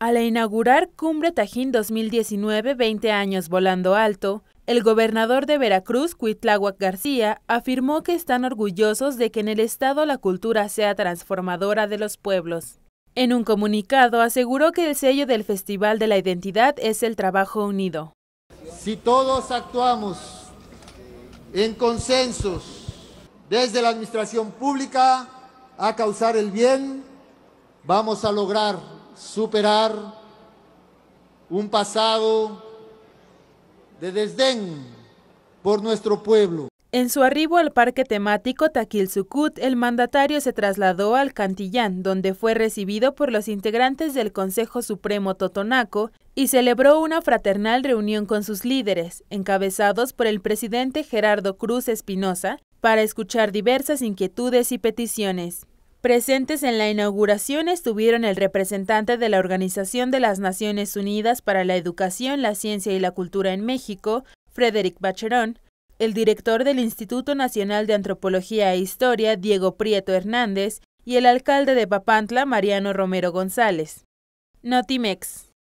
Al inaugurar Cumbre Tajín 2019, 20 años volando alto, el gobernador de Veracruz, Cuitláhuac García, afirmó que están orgullosos de que en el Estado la cultura sea transformadora de los pueblos. En un comunicado aseguró que el sello del Festival de la Identidad es el trabajo unido. Si todos actuamos en consensos desde la administración pública a causar el bien, vamos a lograr superar un pasado de desdén por nuestro pueblo. En su arribo al parque temático Taquilzucut, el mandatario se trasladó al Cantillán, donde fue recibido por los integrantes del Consejo Supremo Totonaco y celebró una fraternal reunión con sus líderes, encabezados por el presidente Gerardo Cruz Espinosa, para escuchar diversas inquietudes y peticiones. Presentes en la inauguración estuvieron el representante de la Organización de las Naciones Unidas para la Educación, la Ciencia y la Cultura en México, Frederick Bacherón, el director del Instituto Nacional de Antropología e Historia, Diego Prieto Hernández, y el alcalde de Papantla, Mariano Romero González. Notimex.